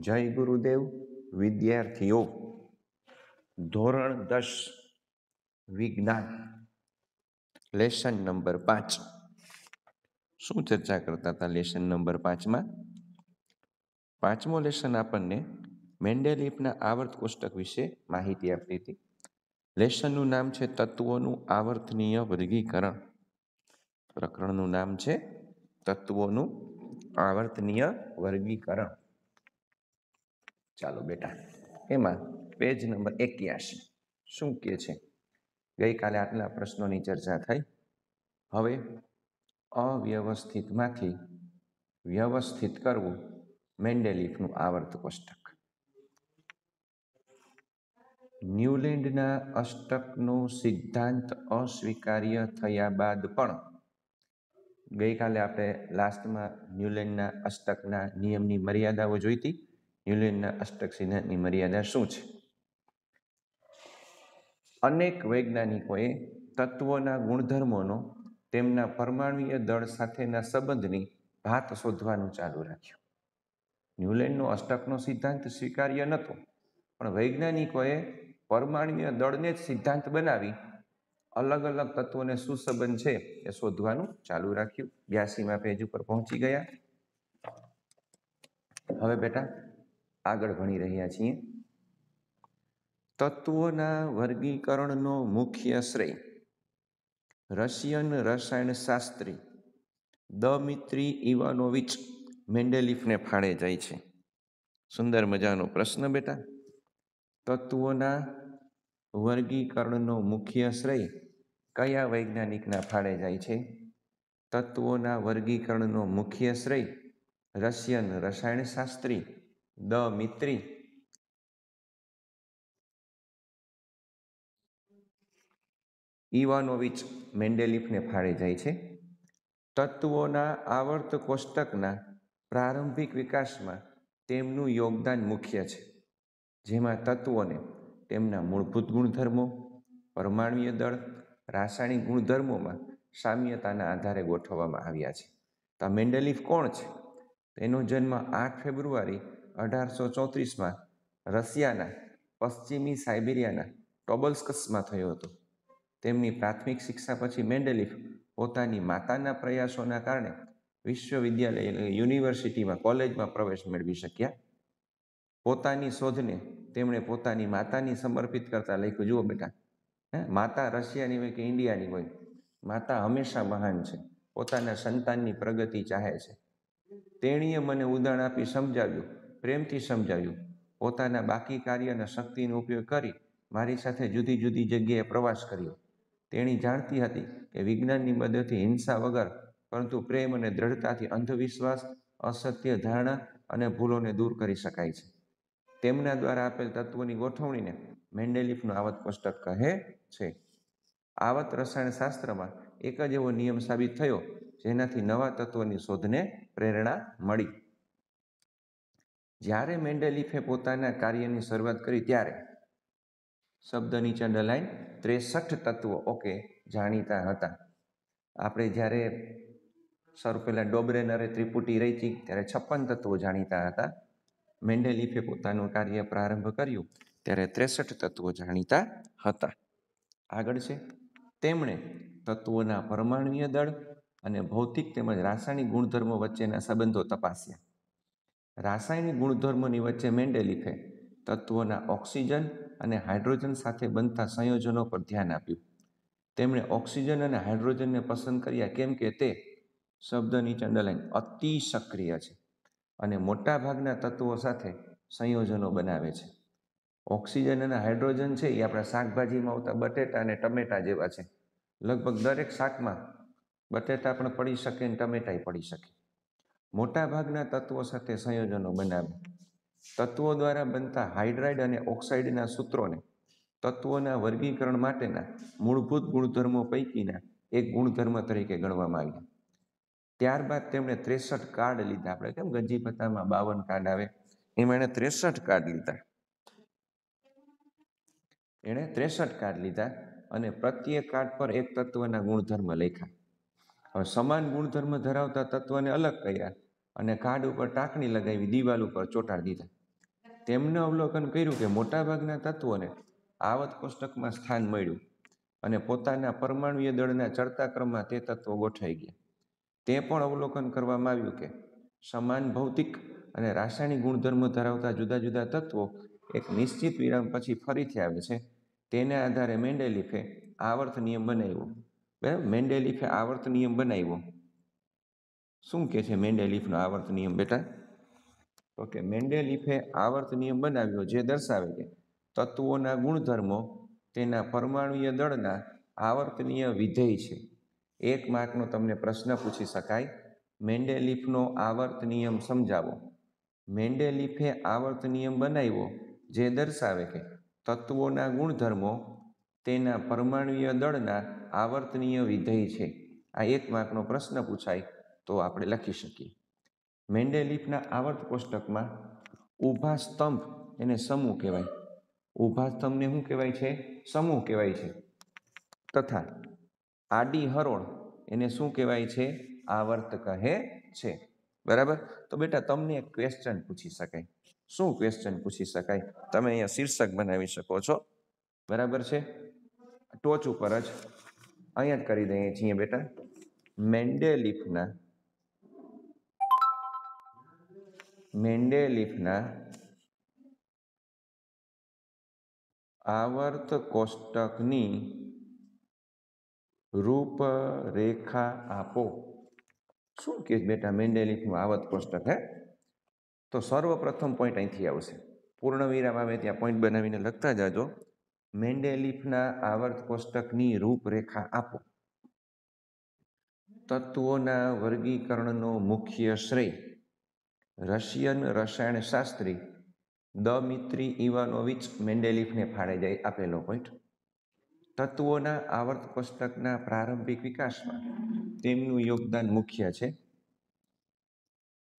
જય ગુરુદેવ વિદ્યાર્થીઓ ધોરણ દસ વિજ્ઞાન લેસન નંબર પાંચ શું ચર્ચા કરતા હતા લેસન નંબર પાંચમાં પાંચમો લેસન આપણને મેન્ડેલીફના આવર્ત કોષ્ટક વિશે માહિતી આપતી હતી લેસનનું નામ છે તત્વોનું આવર્તનીય વર્ગીકરણ પ્રકરણનું નામ છે તત્વોનું આવર્તનીય વર્ગીકરણ ચાલો બેટા એમાં પેજ નંબર એક્યાસી શું કહે છે ગઈકાલે આટલા પ્રશ્નોની ચર્ચા થઈ હવે અવ્યવસ્થિતમાંથી વ્યવસ્થિત કરવું મેન્ડેલિફનું આવર્ત કોષ્ટક ન્યુલેન્ડના અષ્ટકનો સિદ્ધાંત અસ્વીકાર્ય થયા બાદ પણ ગઈકાલે આપણે લાસ્ટમાં ન્યુલેન્ડના અષ્ટકના નિયમની મર્યાદાઓ જોઈતી ન્યુલેન્ડના અષ્ટક સિદ્ધાંતની મર્યાદા શું છે અનેક વૈજ્ઞાનિકોએ તત્વોના ગુણધર્મોનો તેમના પરમાણુય દળ સાથેના સંબંધની ભાત શોધવાનું ચાલુ રાખ્યું ન્યુલેન્ડનો અષ્ટકનો સિદ્ધાંત સ્વીકાર્ય નહોતો પણ વૈજ્ઞાનિકોએ પરમાણુય દળને જ સિદ્ધાંત બનાવી અલગ અલગ તત્વોને શું સંબંધ છે એ શોધવાનું ચાલુ રાખ્યું બ્યાસીમાં પેજ ઉપર પહોંચી ગયા હવે બેટા આગળ ભણી રહ્યા છીએ તત્વોના વર્ગીકરણનો મુખ્ય શ્રેય રશિયન રસાયણશાસ્ત્રી દમિત્રી ઇવાનોવિચ મેન્ડેલિફને ફાળે જાય છે સુંદર મજાનો પ્રશ્ન બેટા તત્વોના વર્ગીકરણનો મુખ્ય શ્રેય કયા વૈજ્ઞાનિકના ફાળે જાય છે તત્વોના વર્ગીકરણનો મુખ્ય શ્રેય રશિયન રસાયણશાસ્ત્રી દ મિત્રી ઇવાનોવિચ મેન્ડેલિફને ફાળે જાય છે તત્વોના આવર્ત કોષ્ટકના પ્રારંભિક વિકાસમાં તેમનું યોગદાન મુખ્ય છે જેમાં તત્વોને તેમના મૂળભૂત ગુણધર્મો પરમાણુય દળ રાસાયણિક ગુણધર્મોમાં સામ્યતાના આધારે ગોઠવવામાં આવ્યા છે તો મેન્ડેલિફ કોણ છે તેનો જન્મ આઠ ફેબ્રુઆરી અઢારસો ચોત્રીસમાં રશિયાના પશ્ચિમી સાઇબિરિયાના ટોબલ્સ્કસમાં થયો હતો તેમની પ્રાથમિક શિક્ષા પછી મેન્ડેલિફ પોતાની માતાના પ્રયાસોના કારણે વિશ્વવિદ્યાલય યુનિવર્સિટીમાં કોલેજમાં પ્રવેશ મેળવી શક્યા પોતાની શોધને તેમણે પોતાની માતાની સમર્પિત કરતા લખ્યું જુઓ બેટા હે માતા રશિયાની હોય કે ઇન્ડિયાની હોય માતા હંમેશા મહાન છે પોતાના સંતાનની પ્રગતિ ચાહે છે તેણીએ મને ઉદાહરણ આપી સમજાવ્યું પ્રેમથી સમજાવ્યું પોતાના બાકી કાર્ય અને શક્તિનો ઉપયોગ કરી મારી સાથે જુદી જુદી જગ્યાએ પ્રવાસ કર્યો તેણી જાણતી હતી કે વિજ્ઞાનની મદદથી હિંસા વગર પરંતુ પ્રેમ અને દ્રઢતાથી અંધવિશ્વાસ અસત્ય ધારણા અને ભૂલોને દૂર કરી શકાય છે તેમના દ્વારા આપેલ તત્વોની ગોઠવણીને મેન્ડેલિફનું આવત કોષ્ટક કહે છે આવત રસાયણશાસ્ત્રમાં એક જ એવો નિયમ સાબિત થયો જેનાથી નવા તત્વોની શોધને પ્રેરણા મળી જ્યારે મેન્ડેલિફે પોતાના કાર્યની શરૂઆત કરી ત્યારે શબ્દની નીચે ત્રેસઠ તત્વો ઓકે જાણીતા હતા આપણે જ્યારે સર પહેલાં ડોબરેનરે ત્રિપુટી રચી ત્યારે છપ્પન તત્વો જાણીતા હતા મેન્ડેલિફે પોતાનું કાર્ય પ્રારંભ કર્યું ત્યારે ત્રેસઠ તત્વો જાણીતા હતા આગળ છે તેમણે તત્વોના પરમાણુય દળ અને ભૌતિક તેમજ રાસાયણિક ગુણધર્મો વચ્ચેના સંબંધો તપાસ્યા રાસાયણિક ગુણધર્મોની વચ્ચે મેન્ડેલિફે તત્વોના ઓક્સિજન અને હાઇડ્રોજન સાથે બનતા સંયોજનો પર ધ્યાન આપ્યું તેમણે ઓક્સિજન અને હાઇડ્રોજનને પસંદ કર્યા કેમ કે તે શબ્દની નીચે અતિ સક્રિય છે અને મોટાભાગના તત્વો સાથે સંયોજનો બનાવે છે ઓક્સિજન અને હાઇડ્રોજન છે એ આપણા શાકભાજીમાં આવતા બટેટા અને ટમેટા જેવા છે લગભગ દરેક શાકમાં બટેટા પણ પડી શકે ને ટમેટાય પડી શકે મોટાભાગના તત્વો સાથે સંયોજનો બનાવે તત્વો દ્વારા બનતા હાઇડ્રાઇડ અને ઓક્સાઇડના સૂત્રોને તત્વોના વર્ગીકરણ માટેના મૂળભૂત ગુણધર્મો પૈકીના એક ગુણધર્મ તરીકે ગણવામાં આવ્યા ત્યારબાદ તેમણે ત્રેસઠ કાર્ડ લીધા આપણે કેમ ગંજી પત્તામાં બાવન કાર્ડ આવે એમાં એણે ત્રેસઠ કાર્ડ લીધા એણે ત્રેસઠ કાર્ડ લીધા અને પ્રત્યેક કાર્ડ પર એક તત્વના ગુણધર્મ લખ્યા હવે સમાન ગુણધર્મ ધરાવતા તત્વને અલગ કર્યા અને કાર્ડ ઉપર ટાંકણી લગાવી દિવાલ ઉપર ચોંટાડી દીધા તેમને અવલોકન કર્યું કે મોટાભાગના તત્વોને આવત કોષ્ટકમાં સ્થાન મળ્યું અને પોતાના પરમાણુય દળના ચડતા ક્રમમાં તે તત્વો ગોઠાઈ ગયા તે પણ અવલોકન કરવામાં આવ્યું કે સમાન ભૌતિક અને રાસાયણિક ગુણધર્મો ધરાવતા જુદા જુદા તત્વો એક નિશ્ચિત વિરામ પછી ફરીથી આવે છે તેના આધારે મેન્ડેલિફે આવર્ત નિયમ બનાવ્યો બરાબર મેન્ડેલિફે આવર્ત નિયમ બનાવ્યો શું કહે છે મેન્ડેલીફનો આવર્ત નિયમ બેટા તો કે મેન્ડેલીફે આવર્ત નિયમ બનાવ્યો જે દર્શાવે કે તત્વોના ગુણધર્મો તેના પરમાણુય દળના આવર્તનીય વિધેય છે એક માર્કનો તમને પ્રશ્ન પૂછી શકાય મેન્ડેલીફનો આવર્ત નિયમ સમજાવો મેન્ડેલીફે આવર્ત નિયમ બનાવ્યો જે દર્શાવે કે તત્વોના ગુણધર્મો તેના પરમાણુય દળના આવર્તનીય વિધેય છે આ એક માર્કનો પ્રશ્ન પૂછાય તો આપણે લખી શકીએ મેન્ડેલિફના આવર્ત કોષ્ટકમાં ઊભા સ્તંભ એને સમૂહ કહેવાય ઊભા સ્તંભને શું કહેવાય છે સમૂહ કહેવાય છે તથા આડી હરોળ એને શું કહેવાય છે આવર્ત કહે છે બરાબર તો બેટા તમને એક ક્વેશ્ચન પૂછી શકાય શું ક્વેશ્ચન પૂછી શકાય તમે અહીંયા શીર્ષક બનાવી શકો છો બરાબર છે ટોચ ઉપર જ અહીંયા જ કરી દઈએ છીએ બેટા મેન્ડેલિફના મેન્ડેલિફના આવર્ત કોષ્ટકની રૂપરેખા આપો શું કે બેટા મેન્ડેલિફનું આવર્ત કોષ્ટક હે તો સર્વપ્રથમ પોઈન્ટ અહીંથી આવશે પૂર્ણ આવે ત્યાં પોઈન્ટ બનાવીને લખતા જાજો મેન્ડેલિફના આવર્ત કોષ્ટકની રૂપરેખા આપો તત્વોના વર્ગીકરણનો મુખ્ય શ્રેય રશિયન રસાયણશાસ્ત્રી દ મિત્રી ઇવાનોવિચ મેન્ડેલિફને ફાળે જઈ આપેલો પોઈન્ટ તત્વોના આવર્ત કોષ્ટકના પ્રારંભિક વિકાસમાં તેમનું યોગદાન મુખ્ય છે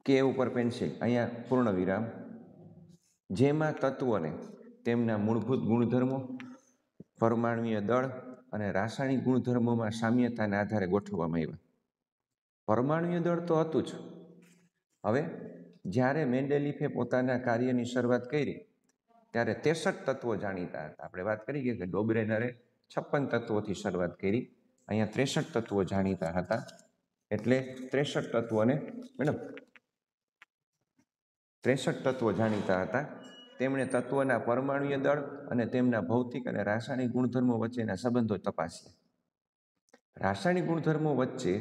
કે ઉપર પેન્સિલ અહીંયા પૂર્ણ વિરામ જેમાં તત્વોને તેમના મૂળભૂત ગુણધર્મો પરમાણુય દળ અને રાસાયણિક ગુણધર્મોમાં સામ્યતાના આધારે ગોઠવવામાં આવ્યા પરમાણુય દળ તો હતું જ હવે જ્યારે મેન્ડેલિફે પોતાના કાર્યની શરૂઆત કરી ત્યારે તેસઠ તત્વો જાણીતા હતા આપણે વાત કરી કે ડોબ્રેનરે છપ્પન તત્વોથી શરૂઆત કરી અહીંયા ત્રેસઠ તત્વો જાણીતા હતા એટલે ત્રેસઠ તત્વોને મેડમ ત્રેસઠ તત્વો જાણીતા હતા તેમણે તત્વોના પરમાણુય દળ અને તેમના ભૌતિક અને રાસાયણિક ગુણધર્મો વચ્ચેના સંબંધો તપાસ્યા રાસાયણિક ગુણધર્મો વચ્ચે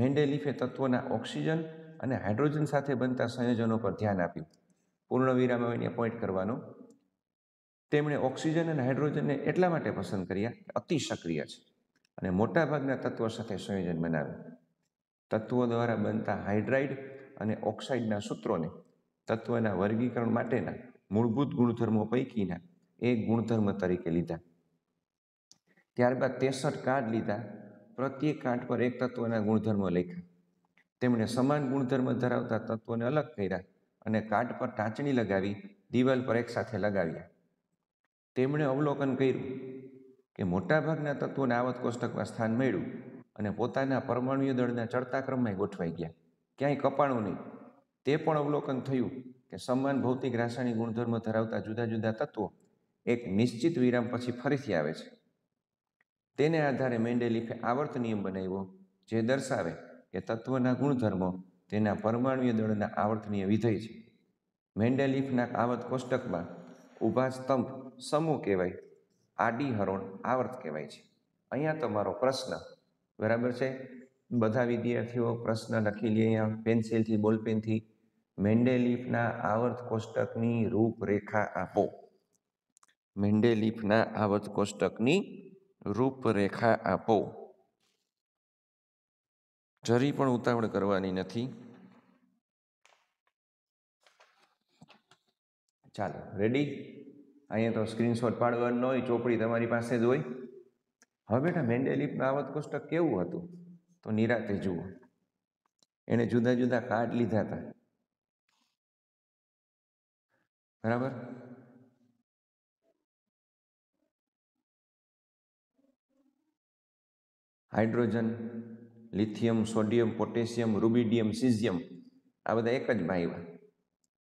મેન્ડેલિફે તત્વોના ઓક્સિજન અને હાઇડ્રોજન સાથે બનતા સંયોજનો પર ધ્યાન આપ્યું પૂર્ણ વિરામ એને પોઈન્ટ કરવાનો તેમણે ઓક્સિજન અને હાઇડ્રોજનને એટલા માટે પસંદ કર્યા અતિ સક્રિય છે અને મોટાભાગના તત્વો સાથે સંયોજન બનાવ્યું તત્વો દ્વારા બનતા હાઇડ્રાઇડ અને ઓક્સાઇડના સૂત્રોને તત્વના વર્ગીકરણ માટેના મૂળભૂત ગુણધર્મો પૈકીના એક ગુણધર્મ તરીકે લીધા ત્યારબાદ તેસઠ કાર્ડ લીધા પ્રત્યેક કાંઠ પર એક તત્વના ગુણધર્મો લખ્યા તેમણે સમાન ગુણધર્મ ધરાવતા તત્વોને અલગ કર્યા અને કાટ પર ટાંચણી લગાવી દિવાલ પર એકસાથે લગાવ્યા તેમણે અવલોકન કર્યું કે મોટાભાગના તત્વોને આવત કોષ્ટકમાં સ્થાન મળ્યું અને પોતાના પરમાણુય દળના ચડતા ક્રમમાં ગોઠવાઈ ગયા ક્યાંય કપાણું નહીં તે પણ અવલોકન થયું કે સમાન ભૌતિક રાસાયણિક ગુણધર્મ ધરાવતા જુદા જુદા તત્વો એક નિશ્ચિત વિરામ પછી ફરીથી આવે છે તેને આધારે મેન્ડેલિફે આવર્ત નિયમ બનાવ્યો જે દર્શાવે કે તત્વના ગુણધર્મો તેના પરમાણુય દળના આવર્તનીય વિધેય છે મેન્ડેલિફના આવર્ત કોષ્ટકમાં ઊભા સ્તંભ સમૂહ કહેવાય આડી હરોળ આવર્ત કહેવાય છે અહીંયા તમારો પ્રશ્ન બરાબર છે બધા વિદ્યાર્થીઓ પ્રશ્ન લખી લે અહીંયા પેન્સિલથી બોલપેનથી મેન્ડેલિફના આવર્ત કોષ્ટકની રૂપરેખા આપો મેન્ડેલિફના આવર્ત કોષ્ટકની રૂપરેખા આપો જરી પણ ઉતાવળ કરવાની નથી ચાલો રેડી અહીંયા તો સ્ક્રીનશોટ પાડવાનો હોય ચોપડી તમારી પાસે જ હોય હવે બેટા મેન્ડેલિપનું આવત કોષ્ટક કેવું હતું તો નિરાતે જુઓ એણે જુદા જુદા કાર્ડ લીધા હતા બરાબર hydrogen lithium sodium potassium rubidium caesium આ બધા એક જ આવ્યા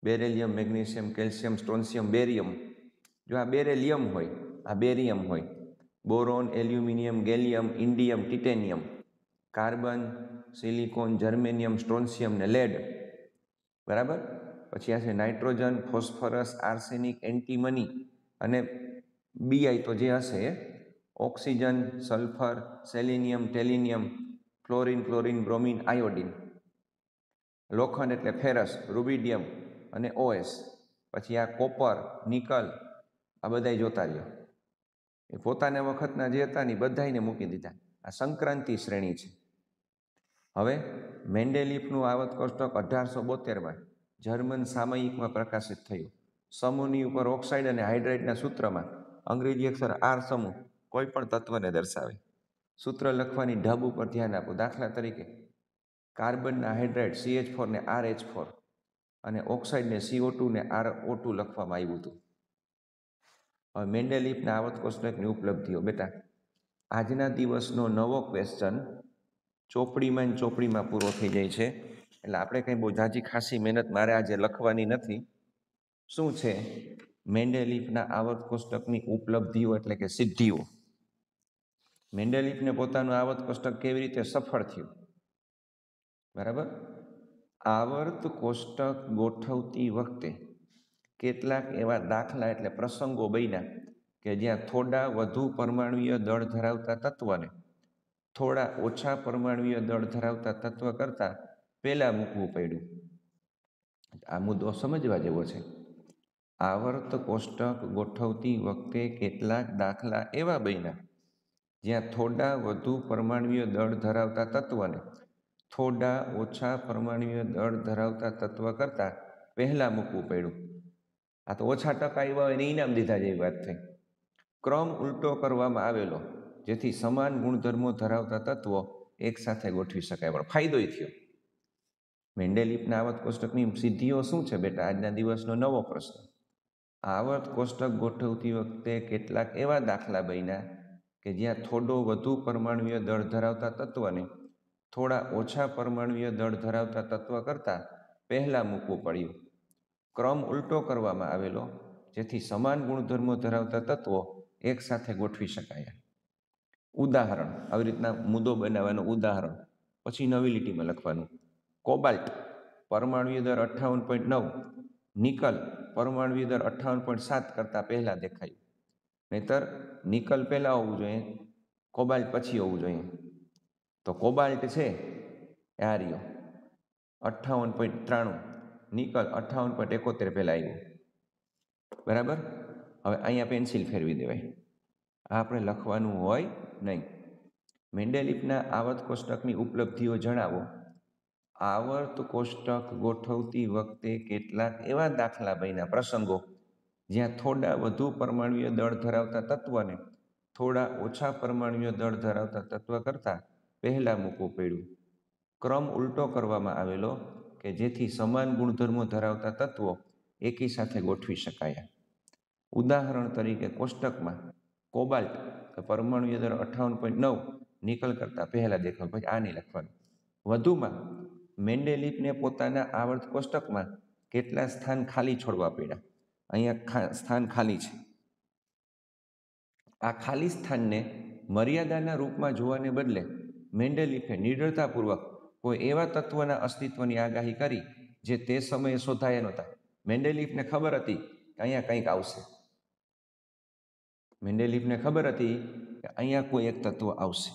beryllium magnesium calcium strontium barium જો આ બેરેલિયમ હોય આ બેરિયમ હોય boron aluminium gallium indium titanium carbon silicon germanium strontium ને લેડ બરાબર પછી આ છે નાઇટ્રોજન ફોસ્ફરસ આર્સેનિક એન્ટીમની અને બીઆઈ તો જે હશે oxygen sulphur selenium tellurium chlorine chlorine bromine iodine લોખંડ એટલે ફેરસ રૂબિડિયમ અને ઓએસ પછી આ કોપર નિકલ આ બધાય જોતા રહ્યો એ પોતાના વખતના જે હતા ને બધાને મૂકી દીધા આ સંક્રાંતિ શ્રેણી છે હવે મેન્ડેલિફનું આવત કોષ્ટક અઢારસો બોતેરમાં જર્મન સામયિકમાં પ્રકાશિત થયું સમૂહની ઉપર ઓક્સાઇડ અને હાઇડ્રાઇડના સૂત્રમાં અંગ્રેજી અક્ષર આર સમૂહ કોઈ પણ તત્વને દર્શાવે સૂત્ર લખવાની ઢબ ઉપર ધ્યાન આપો દાખલા તરીકે કાર્બનના હાઇડ્રાઇડ સીએચ ફોરને આર એચ ફોર અને ઓક્સાઇડને સીઓ ને આર ઓ ટુ લખવામાં આવ્યું હતું હવે મેન્ડેલિફના આવતકોષ્ટકની ઉપલબ્ધિઓ બેટા આજના દિવસનો નવો ક્વેશ્ચન ચોપડીમાં ને ચોપડીમાં પૂરો થઈ જાય છે એટલે આપણે કંઈ બહુ જાજી ખાસી મહેનત મારે આજે લખવાની નથી શું છે મેન્ડેલિફના આવતકોષ્ટકની ઉપલબ્ધિઓ એટલે કે સિદ્ધિઓ મેન્ડેલિફને પોતાનું આવત કોષ્ટક કેવી રીતે સફળ થયું બરાબર આવર્ત કોષ્ટક ગોઠવતી વખતે કેટલાક એવા દાખલા એટલે પ્રસંગો બન્યા કે જ્યાં થોડા વધુ પરમાણુય દળ ધરાવતા તત્વને થોડા ઓછા પરમાણુય દળ ધરાવતા તત્વ કરતાં પહેલાં મૂકવું પડ્યું આ મુદ્દો સમજવા જેવો છે આવર્ત કોષ્ટક ગોઠવતી વખતે કેટલાક દાખલા એવા બન્યા જ્યાં થોડા વધુ પરમાણુય દળ ધરાવતા તત્વને થોડા ઓછા પરમાણુય દળ ધરાવતા તત્વ કરતાં પહેલાં મૂકવું પડ્યું આ તો ઓછા ટકા હોય એને ઇનામ દીધા જેવી વાત થઈ ક્રમ ઉલટો કરવામાં આવેલો જેથી સમાન ગુણધર્મો ધરાવતા તત્વો એકસાથે ગોઠવી શકાય પણ ફાયદો થયો મેન્ડેલિપના આવત કોષ્ટકની સિદ્ધિઓ શું છે બેટા આજના દિવસનો નવો પ્રશ્ન આવર્ત કોષ્ટક ગોઠવતી વખતે કેટલાક એવા દાખલા બન્યા કે જ્યાં થોડો વધુ પરમાણુય દળ ધરાવતા તત્વને થોડા ઓછા પરમાણુય દળ ધરાવતા તત્વ કરતાં પહેલાં મૂકવું પડ્યું ક્રમ ઉલટો કરવામાં આવેલો જેથી સમાન ગુણધર્મો ધરાવતા તત્વો એકસાથે ગોઠવી શકાયા ઉદાહરણ આવી રીતના મુદ્દો બનાવવાનું ઉદાહરણ પછી નવી લીટીમાં લખવાનું કોબાલ્ટ પરમાણુય દર અઠ્ઠાવન પોઈન્ટ નવ નિકલ પરમાણુય દર અઠ્ઠાવન પોઈન્ટ સાત કરતાં પહેલાં દેખાયું નહીતર નિકલ પહેલાં હોવું જોઈએ કોબાલ્ટ પછી હોવું જોઈએ તો કોબાલ્ટ છે એ હાર્યો અઠ્ઠાવન પોઈન્ટ ત્રાણું નિકલ અઠ્ઠાવન પોઈન્ટ એકોતેર પહેલાં આવ્યું બરાબર હવે અહીંયા પેન્સિલ ફેરવી દેવાય આ આપણે લખવાનું હોય નહીં મેન્ડેલિફના આવર્ત કોષ્ટકની ઉપલબ્ધિઓ જણાવો આવર્ત કોષ્ટક ગોઠવતી વખતે કેટલાક એવા દાખલા બન્યા પ્રસંગો જ્યાં થોડા વધુ પરમાણુય દળ ધરાવતા તત્વને થોડા ઓછા પરમાણુય દળ ધરાવતા તત્વ કરતાં પહેલાં મૂકવું પડ્યું ક્રમ ઉલટો કરવામાં આવેલો કે જેથી સમાન ગુણધર્મો ધરાવતા તત્વો એકી સાથે ગોઠવી શકાયા ઉદાહરણ તરીકે કોષ્ટકમાં કોબાલ્ટ કે પરમાણુય દળ અઠાવન પોઈન્ટ નવ નિકલ કરતાં પહેલાં દેખાવ પછી આ નહીં લખવાનું વધુમાં મેન્ડેલિપને પોતાના આવર્ત કોષ્ટકમાં કેટલા સ્થાન ખાલી છોડવા પડ્યા અહીંયા સ્થાન ખાલી છે આ ખાલી સ્થાનને મર્યાદાના રૂપમાં જોવાને બદલે મેન્ડેલિફે નિડરતાપૂર્વક કોઈ એવા તત્વના અસ્તિત્વની આગાહી કરી જે તે સમયે શોધાયા નહોતા મેન્ડેલિફને ખબર હતી કે અહીંયા કંઈક આવશે મેન્ડેલિફને ખબર હતી કે અહીંયા કોઈ એક તત્વ આવશે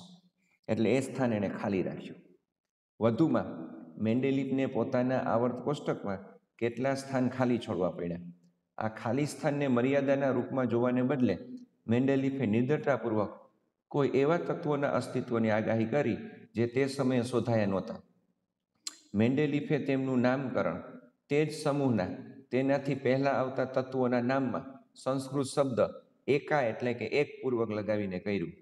એટલે એ સ્થાન એણે ખાલી રાખ્યું વધુમાં મેન્ડેલિફને પોતાના આવર્ત કોષ્ટકમાં કેટલા સ્થાન ખાલી છોડવા પડ્યા આ ખાલી સ્થાનને મર્યાદાના રૂપમાં જોવાને બદલે મેન્ડેલિફે નિર્દરતાપૂર્વક કોઈ એવા તત્વોના અસ્તિત્વની આગાહી કરી જે તે સમયે શોધાયા નહોતા મેન્ડેલિફે તેમનું નામકરણ તે જ સમૂહના તેનાથી પહેલાં આવતા તત્વોના નામમાં સંસ્કૃત શબ્દ એકા એટલે કે એક પૂર્વક લગાવીને કર્યું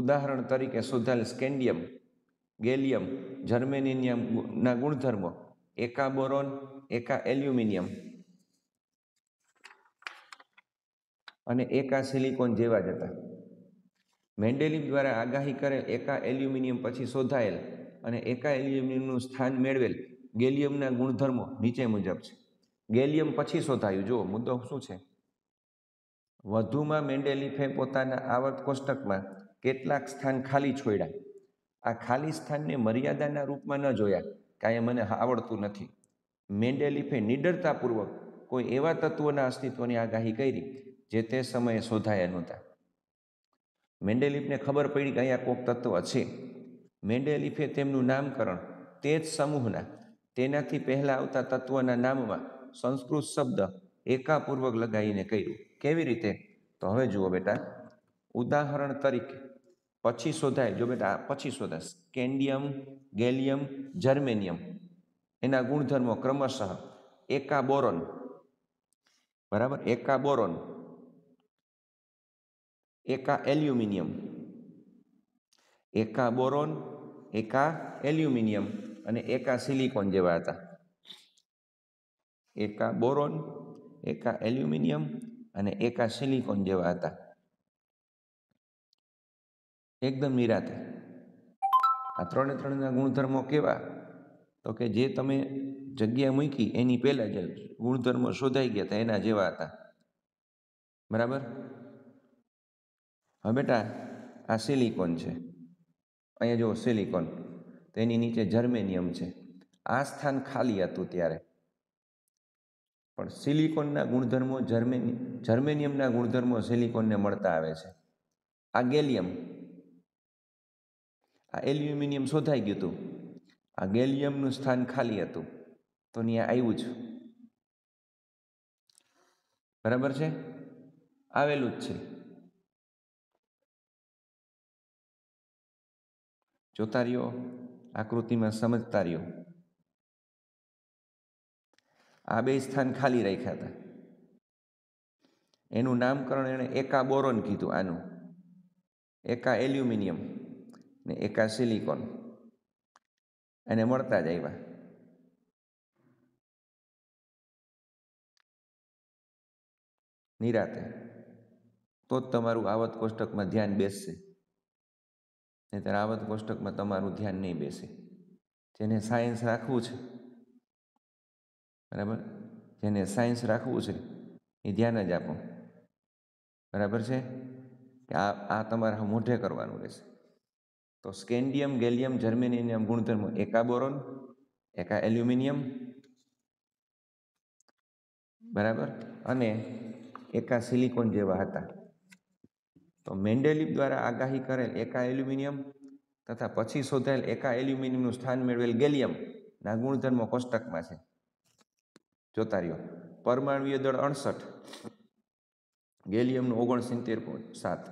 ઉદાહરણ તરીકે શોધાયેલ સ્કેન્ડિયમ ગેલિયમ જર્મેનિયમના ગુણધર્મો એકા બોરોન એકા એલ્યુમિનિયમ અને એકા સિલિકોન જેવા જ હતા મેન્ડેલિવ દ્વારા આગાહી કરેલ એકા એલ્યુમિનિયમ પછી શોધાયેલ અને એકા એલ્યુમિનિયમનું સ્થાન મેળવેલ ગેલિયમના ગુણધર્મો નીચે મુજબ છે ગેલિયમ પછી શોધાયું જુઓ મુદ્દો શું છે વધુમાં મેન્ડેલિફે પોતાના આવર્ત કોષ્ટકમાં કેટલાક સ્થાન ખાલી છોડ્યા આ ખાલી સ્થાનને મર્યાદાના રૂપમાં ન જોયા કાંઈ મને આવડતું નથી મેન્ડેલિફે નિડરતાપૂર્વક કોઈ એવા તત્વોના અસ્તિત્વની આગાહી કરી જે તે સમયે શોધાયા નહોતા મેન્ડેલિફને ખબર પડી કે અહીંયા કોક તત્વ છે મેન્ડેલિફે તેમનું નામકરણ તે જ સમૂહના તેનાથી પહેલાં આવતા તત્વના નામમાં સંસ્કૃત શબ્દ એકાપૂર્વક લગાવીને કહ્યું કેવી રીતે તો હવે જુઓ બેટા ઉદાહરણ તરીકે પછી શોધાય જો બેટા પછી શોધાશ કેન્ડિયમ ગેલિયમ જર્મેનિયમ એના ગુણધર્મો ક્રમશઃ એકાબોરોન બરાબર એકાબોરોન એકા એલ્યુમિનિયમ એકા બોરોન એકા એલ્યુમિનિયમ અને એકા સિલિકોન જેવા હતા એકા બોરોન એકા એલ્યુમિનિયમ અને એકા સિલિકોન જેવા હતા એકદમ નિરાતે આ ત્રણે ત્રણના ગુણધર્મો કેવા તો કે જે તમે જગ્યા મૂકી એની પહેલાં જ ગુણધર્મો શોધાઈ ગયા હતા એના જેવા હતા બરાબર હવે બેટા આ સિલિકોન છે અહીંયા જુઓ સિલિકોન તેની નીચે જર્મેનિયમ છે આ સ્થાન ખાલી હતું ત્યારે પણ સિલિકોનના ગુણધર્મો જર્મેનિ જર્મેનિયમના ગુણધર્મો સિલિકોનને મળતા આવે છે આ ગેલિયમ આ એલ્યુમિનિયમ શોધાઈ ગયું હતું આ ગેલિયમનું સ્થાન ખાલી હતું તો ત્યાં આવ્યું જ બરાબર છે આવેલું જ છે જોતા રહ્યો આકૃતિમાં સમજતા રહ્યો આ બે સ્થાન ખાલી રાખ્યા હતા એનું નામકરણ એણે એકા બોરોન કીધું આનું એકા એલ્યુમિનિયમ ને એકા સિલિકોન એને મળતા જ આવ્યા નિરાતે તો જ તમારું આવત કોષ્ટકમાં ધ્યાન બેસશે નહીંતર આવત કોષ્ટકમાં તમારું ધ્યાન નહીં બેસે જેને સાયન્સ રાખવું છે બરાબર જેને સાયન્સ રાખવું છે એ ધ્યાન જ આપો બરાબર છે કે આ આ તમારે મોઢે કરવાનું રહેશે તો સ્કેન્ડિયમ ગેલિયમ જર્મેનિયમ ગુણધર્મો એકા બોરોન એકા એલ્યુમિનિયમ બરાબર અને એકા સિલિકોન જેવા હતા તો મેન્ડેલિપ દ્વારા આગાહી કરેલ એકા એલ્યુમિનિયમ તથા પછી શોધાયેલ એકા એલ્યુમિનિયમનું સ્થાન મેળવેલ ગેલિયમના ગુણધર્મો કોષ્ટકમાં છે જોતા રહ્યો પરમાણવીય દળ અડસઠ ગેલિયમનું ઓગણસિત્તેર પોઈન્ટ સાત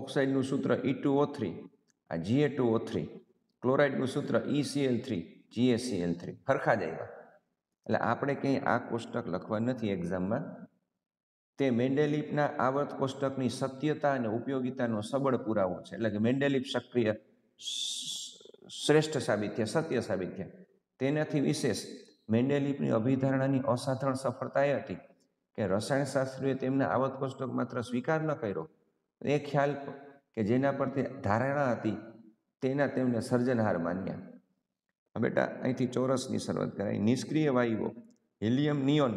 ઓક્સાઇડનું સૂત્ર ઈ ટુ ઓ થ્રી આ જીએ ટુ ઓ થ્રી ક્લોરાઇડનું સૂત્ર ઈસીએલ થ્રી જીએસીએલ થ્રી ફરખા જાય એટલે આપણે ક્યાંય આ કોષ્ટક લખવા નથી એક્ઝામમાં તે મેન્ડેલિપના આવર્ત કોષ્ટકની સત્યતા અને ઉપયોગિતાનો સબળ પુરાવો છે એટલે કે મેન્ડેલિપ સક્રિય શ્રેષ્ઠ સાબિત થયા સત્ય સાબિત થયા તેનાથી વિશેષ મેન્ડેલિપની અભિધારણાની અસાધારણ સફળતા એ હતી કે રસાયણશાસ્ત્રીએ તેમના આવત કોષ્ટક માત્ર સ્વીકાર ન કર્યો એ ખ્યાલ કે જેના પર તે ધારણા હતી તેના તેમને સર્જનહાર માન્યા બેટા અહીંથી ચોરસની શરૂઆત કરાય નિષ્ક્રિય વાયુઓ હિલિયમ નિયોન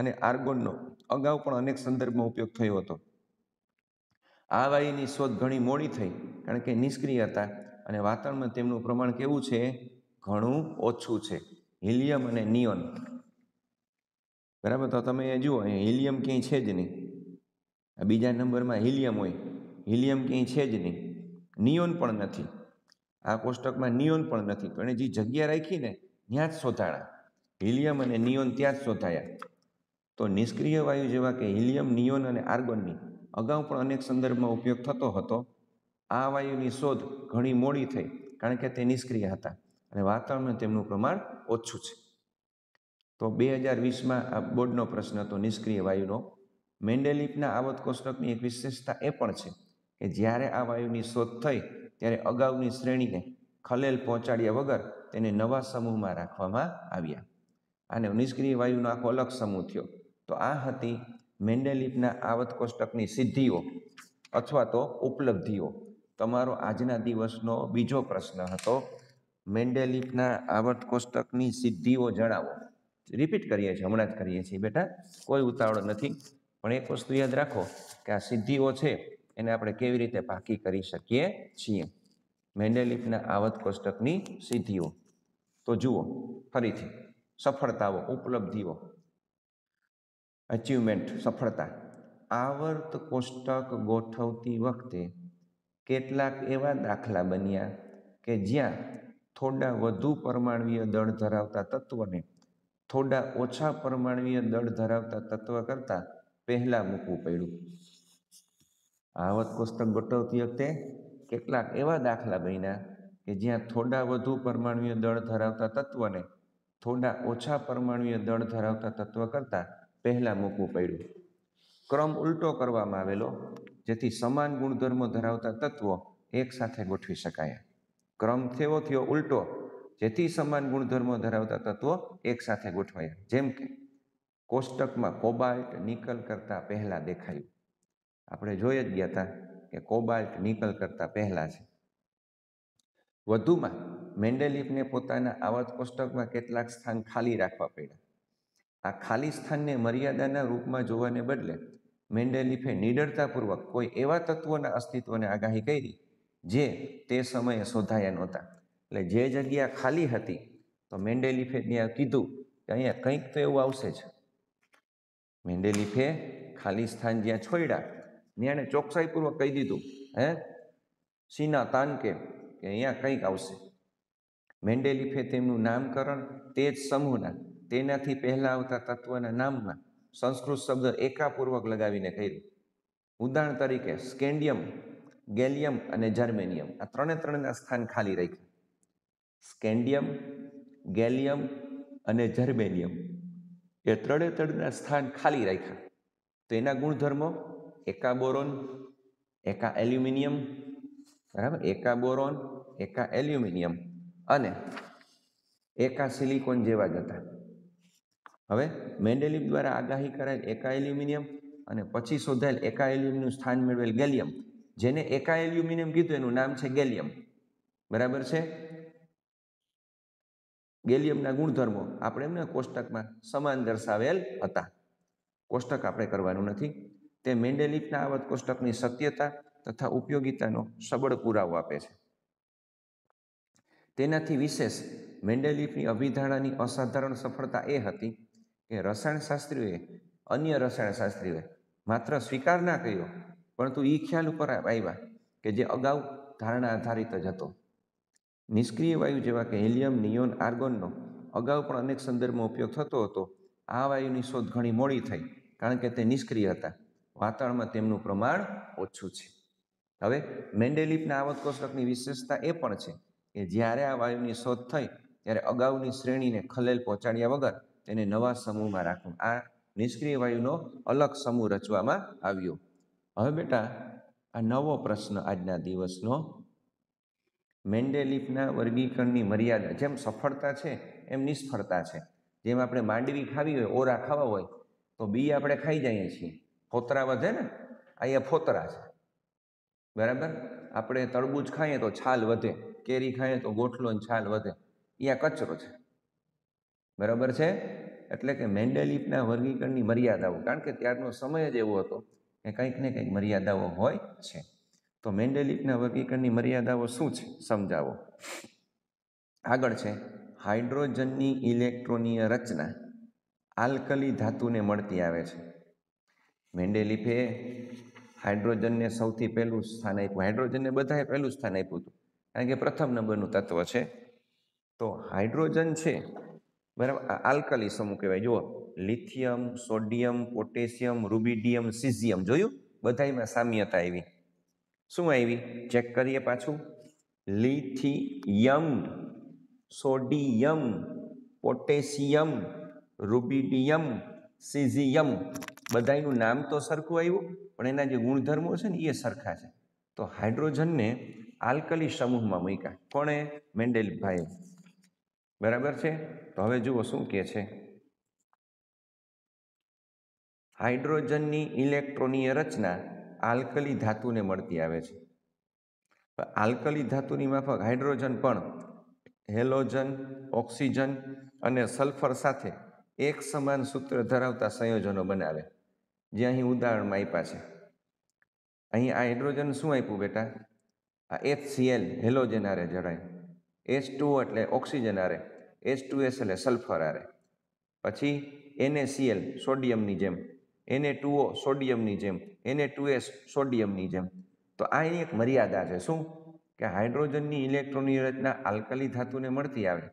અને આર્ગોનનો અગાઉ પણ અનેક સંદર્ભમાં ઉપયોગ થયો હતો આ વાયુની શોધ ઘણી મોડી થઈ કારણ કે નિષ્ક્રિય હતા અને વાતાવરણમાં તેમનું પ્રમાણ કેવું છે ઘણું ઓછું છે હિલિયમ અને નિયોન બરાબર તો તમે જુઓ અહીંયા હિલિયમ ક્યાંય છે જ નહીં આ બીજા નંબરમાં હિલિયમ હોય હિલિયમ ક્યાંય છે જ નહીં નિયોન પણ નથી આ કોષ્ટકમાં નિયોન પણ નથી પણ જે જગ્યા રાખીને ત્યાં જ શોધાયા હિલિયમ અને નિયોન ત્યાં જ શોધાયા તો નિષ્ક્રિય વાયુ જેવા કે હિલિયમ નિયોન અને આર્ગોનની અગાઉ પણ અનેક સંદર્ભમાં ઉપયોગ થતો હતો આ વાયુની શોધ ઘણી મોડી થઈ કારણ કે તે નિષ્ક્રિય હતા અને વાતાવરણમાં તેમનું પ્રમાણ ઓછું છે તો બે હજાર વીસમાં આ બોર્ડનો પ્રશ્ન હતો નિષ્ક્રિય વાયુનો મેન્ડેલિપના આવત કોષ્ટકની એક વિશેષતા એ પણ છે કે જ્યારે આ વાયુની શોધ થઈ ત્યારે અગાઉની શ્રેણીને ખલેલ પહોંચાડ્યા વગર તેને નવા સમૂહમાં રાખવામાં આવ્યા અને નિષ્ક્રિય વાયુનો આખો અલગ સમૂહ થયો તો આ હતી મેન્ડેલિફના આવત કોષ્ટકની સિદ્ધિઓ અથવા તો ઉપલબ્ધિઓ તમારો આજના દિવસનો બીજો પ્રશ્ન હતો મેન્ડેલિફના આવત કોષ્ટકની સિદ્ધિઓ જણાવો રિપીટ કરીએ છીએ હમણાં જ કરીએ છીએ બેટા કોઈ ઉતાવળ નથી પણ એક વસ્તુ યાદ રાખો કે આ સિદ્ધિઓ છે એને આપણે કેવી રીતે પાકી કરી શકીએ છીએ મેન્ડેલિફના આવત કોષ્ટકની સિદ્ધિઓ તો જુઓ ફરીથી સફળતાઓ ઉપલબ્ધિઓ અચિવમેન્ટ સફળતા આવર્ત કોષ્ટક ગોઠવતી વખતે કેટલાક એવા દાખલા બન્યા કે જ્યાં થોડા વધુ પરમાણવીય દળ ધરાવતા તત્વને થોડા ઓછા પરમાણવીય દળ ધરાવતા તત્વ કરતાં પહેલાં મૂકવું પડ્યું આવત કોષ્ટક ગોઠવતી વખતે કેટલાક એવા દાખલા બન્યા કે જ્યાં થોડા વધુ પરમાણવીય દળ ધરાવતા તત્વને થોડા ઓછા પરમાણવીય દળ ધરાવતા તત્વ કરતાં પહેલાં મૂકવું પડ્યું ક્રમ ઉલટો કરવામાં આવેલો જેથી સમાન ગુણધર્મો ધરાવતા તત્વો એકસાથે ગોઠવી શકાય ક્રમ થયો થયો ઉલટો જેથી સમાન ગુણધર્મો ધરાવતા તત્વો એકસાથે ગોઠવાયા જેમ કે કોષ્ટકમાં કોબાલ્ટ નિકલ કરતાં પહેલાં દેખાયું આપણે જોઈ જ ગયા હતા કે કોબાલ્ટ નિકલ કરતાં પહેલાં છે વધુમાં મેન્ડેલિફને પોતાના આવા કોષ્ટકમાં કેટલાક સ્થાન ખાલી રાખવા પડ્યા આ ખાલી સ્થાનને મર્યાદાના રૂપમાં જોવાને બદલે મેન્ડેલિફે નિડરતાપૂર્વક કોઈ એવા તત્વોના અસ્તિત્વને આગાહી કરી જે તે સમયે શોધાયા નહોતા એટલે જે જગ્યા ખાલી હતી તો મેન્ડેલિફે ત્યાં કીધું કે અહીંયા કંઈક તો એવું આવશે જ મેન્ડેલિફે ખાલી સ્થાન જ્યાં છોડ્યા ત્યાં એણે ચોકસાઈપૂર્વક કહી દીધું હે સીના તાનકે કે અહીંયા કંઈક આવશે મેન્ડેલિફે તેમનું નામકરણ તે જ સમૂહના તેનાથી પહેલા આવતા તત્વના નામમાં સંસ્કૃત શબ્દ એકાપૂર્વક લગાવીને કર્યું ઉદાહરણ તરીકે સ્કેન્ડિયમ ગેલિયમ અને જર્મેનિયમ આ ત્રણે ત્રણના સ્થાન ખાલી રાખ્યા સ્કેન્ડિયમ ગેલિયમ અને જર્મેનિયમ એ ત્રણે ત્રણના સ્થાન ખાલી રાખ્યા તો એના ગુણધર્મો એકા બોરોન એકા એલ્યુમિનિયમ બરાબર એકા બોરોન એકા એલ્યુમિનિયમ અને એકા સિલિકોન જેવા જ હતા હવે મેન્ડેલિપ દ્વારા આગાહી કરાયેલ એકા એલ્યુમિનિયમ અને પછી શોધાયેલ એકા એલ્યુમિનિયમનું સ્થાન મેળવેલ ગેલિયમ જેને એકા એલ્યુમિનિયમ કીધું એનું નામ છે ગેલિયમ બરાબર છે ગેલિયમના ગુણધર્મો આપણે એમને કોષ્ટકમાં સમાન દર્શાવેલ હતા કોષ્ટક આપણે કરવાનું નથી તે મેન્ડેલિપના આવત કોષ્ટકની સત્યતા તથા ઉપયોગિતાનો સબળ પુરાવો આપે છે તેનાથી વિશેષ મેન્ડેલિપની અભિધારણાની અસાધારણ સફળતા એ હતી કે રસાયણશાસ્ત્રીઓએ અન્ય રસાયણશાસ્ત્રીઓએ માત્ર સ્વીકાર ના કર્યો પરંતુ એ ખ્યાલ ઉપર આવ્યા કે જે અગાઉ ધારણા આધારિત જ હતો નિષ્ક્રિય વાયુ જેવા કે હિલિયમ નિયોન આર્ગોનનો અગાઉ પણ અનેક સંદર્ભમાં ઉપયોગ થતો હતો આ વાયુની શોધ ઘણી મોડી થઈ કારણ કે તે નિષ્ક્રિય હતા વાતાવરણમાં તેમનું પ્રમાણ ઓછું છે હવે મેન્ડેલિપના આવત કોષ્ટકની વિશેષતા એ પણ છે કે જ્યારે આ વાયુની શોધ થઈ ત્યારે અગાઉની શ્રેણીને ખલેલ પહોંચાડ્યા વગર એને નવા સમૂહમાં રાખવું આ નિષ્ક્રિય વાયુનો અલગ સમૂહ રચવામાં આવ્યો હવે બેટા આ નવો પ્રશ્ન આજના દિવસનો મેન્ડેલિફના વર્ગીકરણની મર્યાદા જેમ સફળતા છે એમ નિષ્ફળતા છે જેમ આપણે માંડવી ખાવી હોય ઓરા ખાવા હોય તો બી આપણે ખાઈ જઈએ છીએ ફોતરા વધે ને અહીંયા ફોતરા છે બરાબર આપણે તળબૂચ ખાઈએ તો છાલ વધે કેરી ખાઈએ તો ગોઠલો છાલ વધે એ આ કચરો છે બરાબર છે એટલે કે મેન્ડેલિપના વર્ગીકરણની મર્યાદાઓ કારણ કે ત્યારનો સમય જ એવો હતો કે કંઈક ને કંઈક મર્યાદાઓ હોય છે તો મેન્ડેલિપના વર્ગીકરણની મર્યાદાઓ શું છે સમજાવો આગળ છે હાઇડ્રોજનની ઇલેક્ટ્રોનીય રચના આલ્કલી ધાતુને મળતી આવે છે મેન્ડેલિફે હાઇડ્રોજનને સૌથી પહેલું સ્થાન આપ્યું હાઇડ્રોજનને બધાએ પહેલું સ્થાન આપ્યું હતું કારણ કે પ્રથમ નંબરનું તત્વ છે તો હાઇડ્રોજન છે બરાબર આલ્કલી સમૂહ કહેવાય જુઓ lithium sodium potassium rubidium caesium જોયું બધામાં સામ્યતા આવી શું આવી ચેક કરીએ પાછું lithium sodium potassium rubidium caesium બધાનું નામ તો સરખું આવ્યું પણ એના જે ગુણધર્મો છે ને એ સરખા છે તો હાઇડ્રોજનને આલ્કલી સમૂહમાં મૂક્યા કોણે મેન્ડેલભાઈ બરાબર છે તો હવે જુઓ શું કહે છે હાઇડ્રોજનની ઇલેક્ટ્રોનીય રચના આલ્કલી ધાતુને મળતી આવે છે આલ્કલી ધાતુની માફક હાઇડ્રોજન પણ હેલોજન ઓક્સિજન અને સલ્ફર સાથે એક સમાન સૂત્ર ધરાવતા સંયોજનો બનાવે જે અહીં ઉદાહરણમાં આપ્યા છે અહીં આ હાઇડ્રોજન શું આપ્યું બેટા આ એચ સીએલ હેલોજન આરે જણાય એચ ટુ એટલે ઓક્સિજન આરે એચ ટુ એસ એટલે સલ્ફર આરે પછી એનએસીએલ સોડિયમની જેમ એને ટુઓ સોડિયમની જેમ એને ટુ એસ સોડિયમની જેમ તો આ એની એક મર્યાદા છે શું કે હાઇડ્રોજનની ઇલેક્ટ્રોનની રચના આલ્કલી ધાતુને મળતી આવે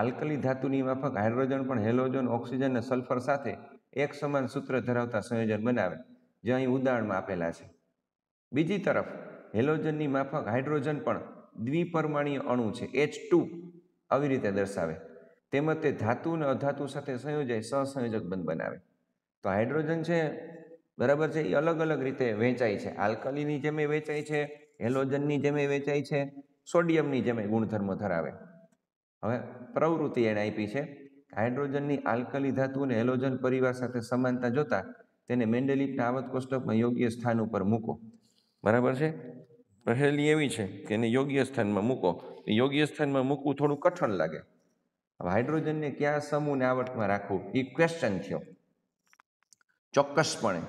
આલ્કલી ધાતુની માફક હાઇડ્રોજન પણ હેલોજન ઓક્સિજન અને સલ્ફર સાથે એક સમાન સૂત્ર ધરાવતા સંયોજન બનાવે જે અહીં ઉદાહરણમાં આપેલા છે બીજી તરફ હેલોજનની માફક હાઇડ્રોજન પણ દ્વિપરમાણીય અણુ છે એચ ટુ આવી રીતે દર્શાવે તેમજ તે ધાતુ અને અધાતુ સાથે સંયોજાય સહસંયોજક બંધ બનાવે તો હાઇડ્રોજન છે બરાબર છે એ અલગ અલગ રીતે વેચાય છે આલ્કલીની જેમ એ વેચાય છે હેલોજનની જેમ એ વેચાય છે સોડિયમની જેમ એ ગુણધર્મ ધરાવે હવે પ્રવૃત્તિ એણે આપી છે હાઇડ્રોજનની આલ્કલી ધાતુ અને હેલોજન પરિવાર સાથે સમાનતા જોતા તેને મેન્ડેલિપના આવત કોષ્ટકમાં યોગ્ય સ્થાન ઉપર મૂકો બરાબર છે પહેલી એવી છે કે એને યોગ્ય સ્થાનમાં મૂકો યોગ્ય સ્થાનમાં મૂકવું થોડું કઠણ લાગે હવે હાઇડ્રોજનને કયા સમૂહને આવટમાં રાખવું એ ક્વેશ્ચન થયો ચોક્કસપણે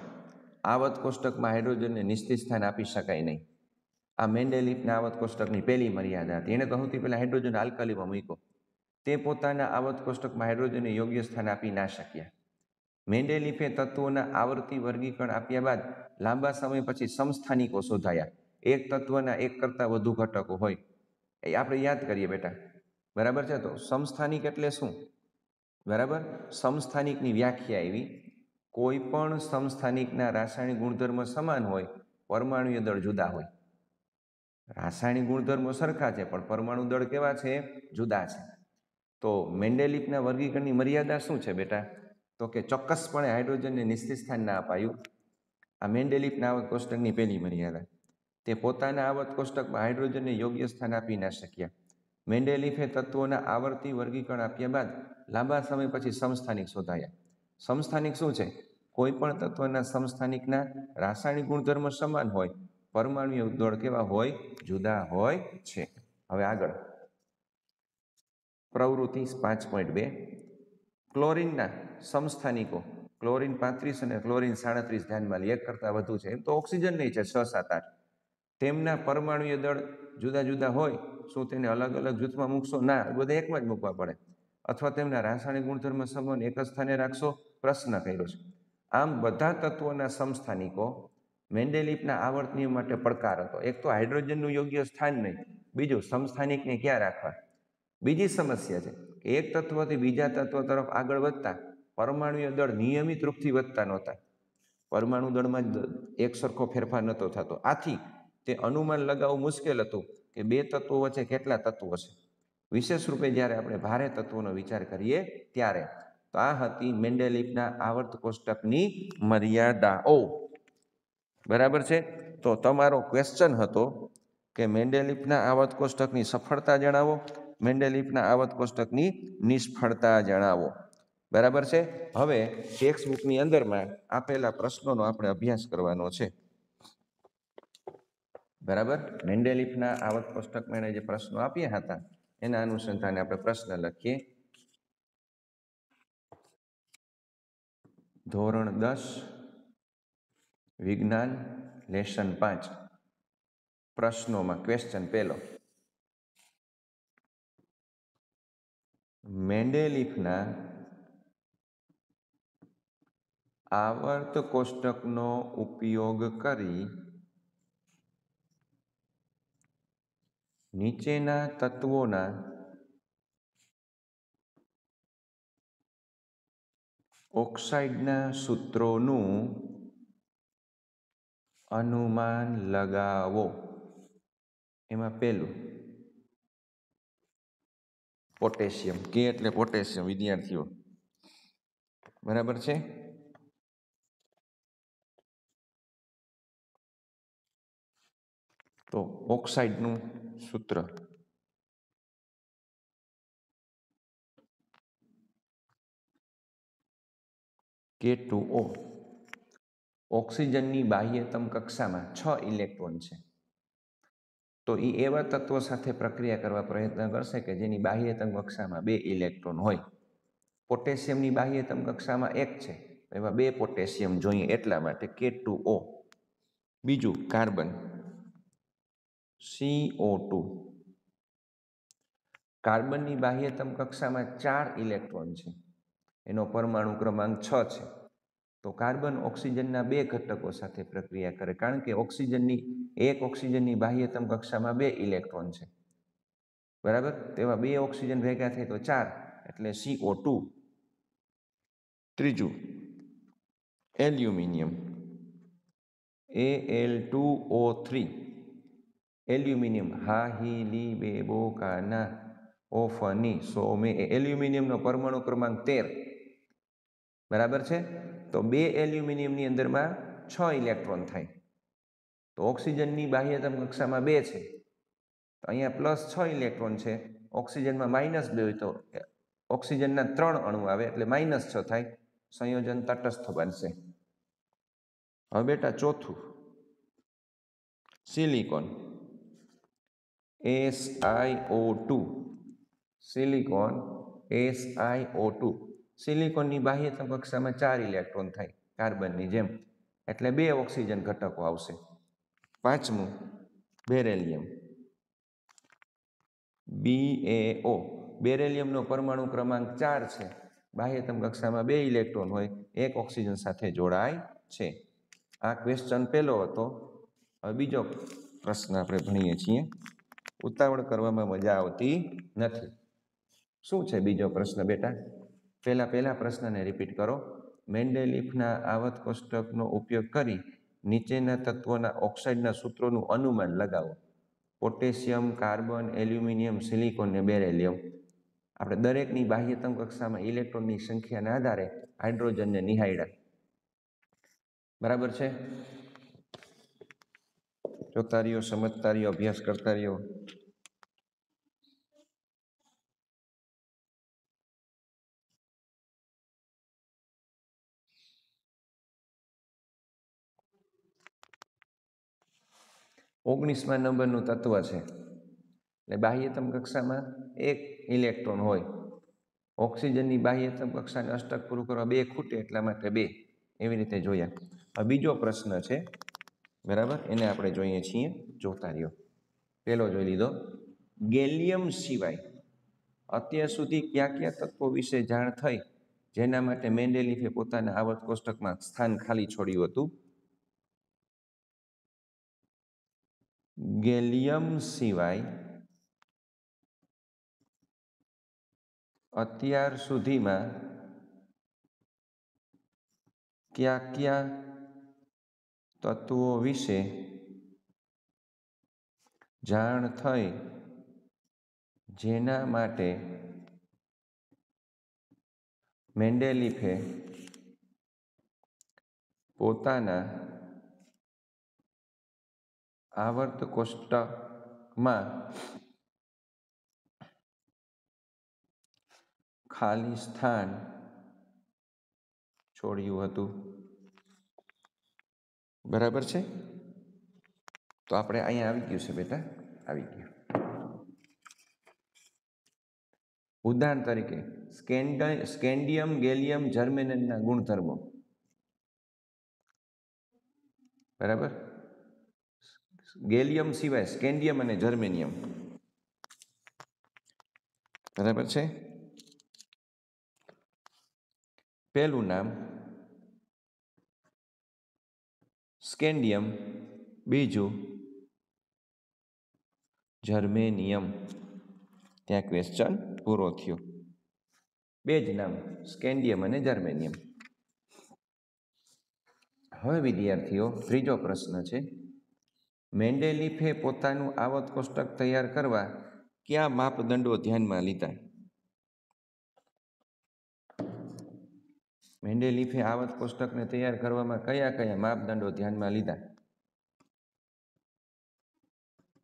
આવત કોષ્ટકમાં હાઇડ્રોજનને નિશ્ચિત સ્થાન આપી શકાય નહીં આ મેન્ડેલિપના આવત કોષ્ટકની પહેલી મર્યાદા હતી એણે તો પહેલાં હાઇડ્રોજન આલ્કાલીમાં મૂક્યો તે પોતાના આવત કોષ્ટકમાં હાઇડ્રોજનને યોગ્ય સ્થાન આપી ના શક્યા મેન્ડેલિફે તત્વોના આવર્તી વર્ગીકરણ આપ્યા બાદ લાંબા સમય પછી સમસ્થાનિકો શોધાયા એક તત્વના એક કરતાં વધુ ઘટકો હોય એ આપણે યાદ કરીએ બેટા બરાબર છે તો સમસ્થાનિક એટલે શું બરાબર સમસ્થાનિકની વ્યાખ્યા એવી કોઈ પણ સમસ્થાનિકના રાસાયણિક ગુણધર્મ સમાન હોય પરમાણુય દળ જુદા હોય રાસાયણિક ગુણધર્મો સરખા છે પણ પરમાણુ દળ કેવા છે જુદા છે તો મેન્ડેલિપના વર્ગીકરણની મર્યાદા શું છે બેટા તો કે ચોક્કસપણે હાઇડ્રોજનને નિશ્ચિત સ્થાન ના અપાયું આ મેન્ડેલિપના કોષ્ટકની પહેલી મર્યાદા તે પોતાના આવર્ત કોષ્ટકમાં હાઇડ્રોજનને યોગ્ય સ્થાન આપી ના શક્યા મેન્ડેલિફે તત્વોના આવર્તી વર્ગીકરણ આપ્યા બાદ લાંબા સમય પછી સમસ્થાનિક શોધાયા સમસ્થાનિક શું છે કોઈ પણ તત્વના સમસ્થાનિકના રાસાયણિક ગુણધર્મ સમાન હોય પરમાણુ ઉદ્દોળ કેવા હોય જુદા હોય છે હવે આગળ પ્રવૃત્તિ પાંચ પોઈન્ટ બે ક્લોરિનના સમસ્થાનિકો ક્લોરિન પાંત્રીસ અને ક્લોરિન સાડત્રીસ ધ્યાનમાં લે એક કરતાં વધુ છે એમ તો ઓક્સિજન નહીં છે છ સાત આઠ તેમના પરમાણુય દળ જુદા જુદા હોય શું તેને અલગ અલગ જૂથમાં મૂકશો ના બધા એકમાં જ મૂકવા પડે અથવા તેમના રાસાયણિક ગુણધર્મ સંબંધ એક જ સ્થાને રાખશો પ્રશ્ન કર્યો છે આમ બધા તત્વોના સંસ્થાનિકો મેન્ડેલિપના આવર્ત નિયમ માટે પડકાર હતો એક તો હાઇડ્રોજનનું યોગ્ય સ્થાન નહીં બીજું સંસ્થાનિકને ક્યાં રાખવા બીજી સમસ્યા છે કે એક તત્વથી બીજા તત્વ તરફ આગળ વધતા પરમાણુય દળ નિયમિત રૂપથી વધતા નહોતા પરમાણુ દળમાં જ એક સરખો ફેરફાર નહોતો થતો આથી તે અનુમાન લગાવવું મુશ્કેલ હતું કે બે તત્વો વચ્ચે કેટલા તત્વો છે વિશેષ રૂપે જ્યારે આપણે ભારે તત્વોનો વિચાર કરીએ ત્યારે તો આ હતી મેન્ડેલિફના આવર્ત કોષ્ટકની મર્યાદાઓ બરાબર છે તો તમારો ક્વેશ્ચન હતો કે મેન્ડેલિફના આવર્ત કોષ્ટકની સફળતા જણાવો મેન્ડેલિફના આવર્ત કોષ્ટકની નિષ્ફળતા જણાવો બરાબર છે હવે ટેક્સ્ટ બુકની અંદરમાં આપેલા પ્રશ્નોનો આપણે અભ્યાસ કરવાનો છે બરાબર મેન્ડેલિફના આવક કોષ્ટકમાં એને જે પ્રશ્નો આપ્યા હતા એના અનુસંધાને આપણે પ્રશ્ન લખીએ ધોરણ દસ વિજ્ઞાન લેશન પાંચ પ્રશ્નોમાં ક્વેશ્ચન પહેલો મેન્ડેલિફના આવર્ત કોષ્ટકનો ઉપયોગ કરી નીચેના તત્વોના ઓક્સાઇડના સૂત્રોનું અનુમાન લગાવો એમાં પહેલું પોટેશિયમ કે એટલે પોટેશિયમ વિદ્યાર્થીઓ બરાબર છે તો ઓક્સાઇડનું સૂત્ર કે ટુ ઓ ઓક્સિજનની બાહ્યતમ કક્ષામાં છ ઇલેક્ટ્રોન છે તો એ એવા તત્વો સાથે પ્રક્રિયા કરવા પ્રયત્ન કરશે કે જેની બાહ્યતમ કક્ષામાં બે ઇલેક્ટ્રોન હોય પોટેશિયમની બાહ્યતમ કક્ષામાં એક છે એવા બે પોટેશિયમ જોઈએ એટલા માટે કે ટુ ઓ બીજું કાર્બન સીઓ ટુ કાર્બનની બાહ્યતમ કક્ષામાં ચાર ઇલેક્ટ્રોન છે એનો પરમાણુ ક્રમાંક છ છે તો કાર્બન ઓક્સિજનના બે ઘટકો સાથે પ્રક્રિયા કરે કારણ કે ઓક્સિજનની એક ઓક્સિજનની બાહ્યતમ કક્ષામાં બે ઇલેક્ટ્રોન છે બરાબર તેવા બે ઓક્સિજન ભેગા થાય તો ચાર એટલે સીઓ ટુ ત્રીજું aluminium A L two O three aluminium હા હી લી બે બો કા ના ઓફની સોમે એલ્યુમિનિયમનો પરમાણુ ક્રમાંક તેર બરાબર છે તો બે એલ્યુમિનિયમની અંદરમાં છ ઇલેક્ટ્રોન થાય તો ઓક્સિજનની બાહ્યતમ કક્ષામાં બે છે તો અહીંયા પ્લસ છ ઇલેક્ટ્રોન છે ઓક્સિજનમાં માઇનસ બે હોય તો ઓક્સિજનના ત્રણ અણુ આવે એટલે માઇનસ છ થાય સંયોજન તટસ્થ બનશે હવે બેટા ચોથું સિલિકોન SiO2 સિલિકોન SiO2 સિલિકોનની બાહ્યતમ કક્ષામાં ચાર ઇલેક્ટ્રોન થાય કાર્બનની જેમ એટલે બે ઓક્સિજન ઘટકો આવશે પાંચમું બેરેલિયમ BaO બેરેલિયમનો પરમાણુ ક્રમાંક ચાર છે બાહ્યતમ કક્ષામાં બે ઇલેક્ટ્રોન હોય એક ઓક્સિજન સાથે જોડાય છે આ ક્વેશ્ચન પહેલો હતો હવે બીજો પ્રશ્ન આપણે ભણીએ છીએ ઉતાવળ કરવામાં મજા આવતી નથી શું છે બીજો પ્રશ્ન બેટા પહેલા પહેલા પ્રશ્નને રિપીટ કરો મેન્ડેલિફના આવત કોષ્ટકનો ઉપયોગ કરી નીચેના તત્વોના ઓક્સાઇડના સૂત્રોનું અનુમાન લગાવો પોટેશિયમ કાર્બન એલ્યુમિનિયમ સિલિકોન ને બેરેલિયમ આપણે દરેકની બાહ્યતમ કક્ષામાં ઇલેક્ટ્રોનની સંખ્યાના આધારે હાઇડ્રોજનને નિહાળ્યા બરાબર છે જોતા રહ્યો સમજતા રહ્યો અભ્યાસ કરતા રહ્યો ઓગણીસમાં નંબરનું તત્વ છે એટલે બાહ્યતમ કક્ષામાં એક ઇલેક્ટ્રોન હોય ઓક્સિજનની બાહ્યતમ કક્ષાને અષ્ટક પૂરું કરવા બે ખૂટે એટલા માટે બે એવી રીતે જોયા બીજો પ્રશ્ન છે બરાબર એને આપણે જોઈએ છીએ જોતા રહ્યો પહેલો જોઈ લીધો ગેલિયમ સિવાય અત્યાર સુધી કયા કયા તત્વો વિશે જાણ થઈ જેના માટે મેન્ડેલીફે પોતાના આવર્ત કોષ્ટકમાં સ્થાન ખાલી છોડ્યું હતું ગેલિયમ સિવાય અત્યાર સુધીમાં કયા કયા તત્વો વિશે જાણ થઈ જેના માટે મેન્ડેલિફે પોતાના આવર્ત કોષ્ટકમાં ખાલી સ્થાન છોડ્યું હતું બરાબર છે તો આપણે અહીંયા આવી ગયું છે બેટા આવી ગયું ઉદાહરણ તરીકે સ્કેન્ડ સ્કેન્ડિયમ ગેલિયમ જર્મેનના ગુણધર્મો બરાબર ગેલિયમ સિવાય સ્કેન્ડિયમ અને જર્મેનિયમ બરાબર છે પહેલું નામ સ્કેન્ડિયમ બીજું જર્મેનિયમ ત્યાં ક્વેશ્ચન પૂરો થયો બે જ નામ સ્કેન્ડિયમ અને જર્મેનિયમ હવે વિદ્યાર્થીઓ ત્રીજો પ્રશ્ન છે મેન્ડેલિફે પોતાનું આવત કોષ્ટક તૈયાર કરવા કયા માપદંડો ધ્યાનમાં લીધા મેન્ડેલીફે આવત કોષ્ટકને તૈયાર કરવામાં કયા કયા માપદંડો ધ્યાનમાં લીધા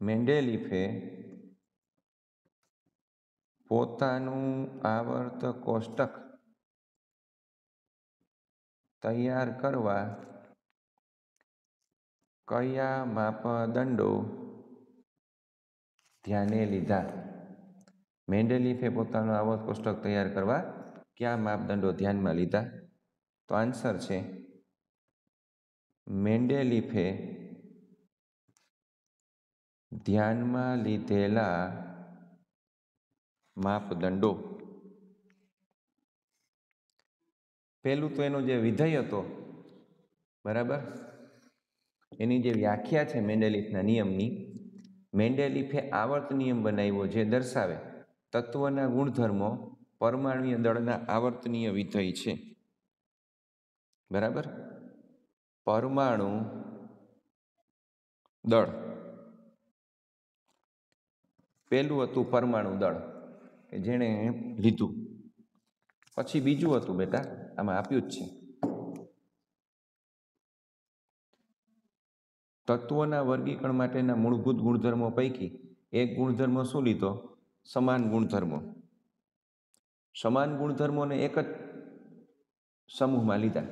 મેન્ડેલીફે પોતાનું આવર્ત કોષ્ટક તૈયાર કરવા કયા માપદંડો ધ્યાને લીધા મેન્ડેલીફે પોતાનું આવર્ત કોષ્ટક તૈયાર કરવા કયા માપદંડો ધ્યાનમાં લીધા તો આન્સર છે મેન્ડેલિફે ધ્યાનમાં લીધેલા માપદંડો પહેલું તો એનો જે વિધેય હતો બરાબર એની જે વ્યાખ્યા છે મેન્ડેલિફના નિયમની મેન્ડેલિફે આવર્ત નિયમ બનાવ્યો જે દર્શાવે તત્વના ગુણધર્મો પરમાણુય દળના આવર્તનીય વિધય છે બરાબર પરમાણુ દળ પહેલું હતું પરમાણુ દળ કે જેણે લીધું પછી બીજું હતું બેટા આમાં આપ્યું જ છે તત્વોના વર્ગીકરણ માટેના મૂળભૂત ગુણધર્મો પૈકી એક ગુણધર્મ શું લીધો સમાન ગુણધર્મો સમાન ગુણધર્મોને એક જ સમૂહમાં લીધા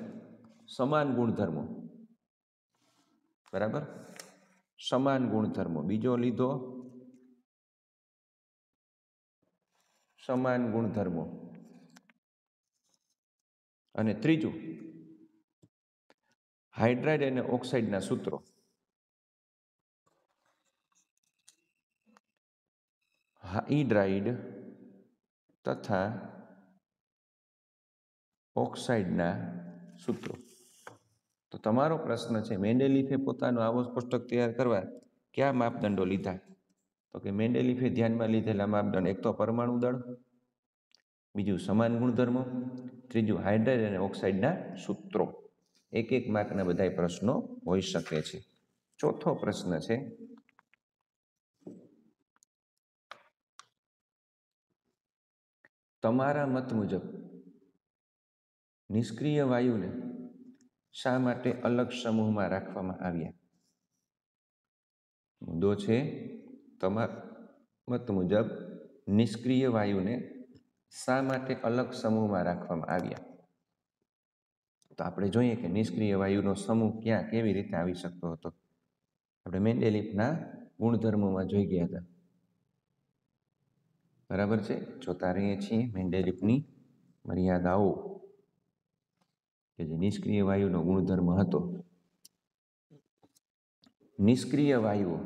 સમાન ગુણધર્મો બરાબર સમાન ગુણધર્મો બીજો લીધો સમાન ગુણધર્મો અને ત્રીજું હાઇડ્રાઇડ અને ઓક્સાઇડના સૂત્રો હાઇડ્રાઇડ તથા ઓક્સાઇડના સૂત્રો તો તમારો પ્રશ્ન છે મેન્ડેલિફે પોતાનો આવો કોષ્ટક તૈયાર કરવા કયા માપદંડો લીધા તો કે મેન્ડેલિફે ધ્યાનમાં લીધેલા માપદંડ એક તો પરમાણુ દળ બીજું સમાન ગુણધર્મો ત્રીજું હાઇડ્રેટ અને ઓક્સાઇડના સૂત્રો એક એક માર્કના બધા પ્રશ્નો હોઈ શકે છે ચોથો પ્રશ્ન છે તમારા મત મુજબ નિષ્ક્રિય વાયુને શા માટે અલગ સમૂહમાં રાખવામાં આવ્યા મુદ્દો છે તમારા મત મુજબ નિષ્ક્રિય વાયુને શા માટે અલગ સમૂહમાં રાખવામાં આવ્યા તો આપણે જોઈએ કે નિષ્ક્રિય વાયુનો સમૂહ ક્યાં કેવી રીતે આવી શકતો હતો આપણે મેન્ડેલિફના ગુણધર્મોમાં જોઈ ગયા હતા બરાબર છે જોતા રહીએ છીએ મેન્ડેલિફની મર્યાદાઓ કે જે નિષ્ક્રિય વાયુનો ગુણધર્મ હતો નિષ્ક્રિય વાયુઓ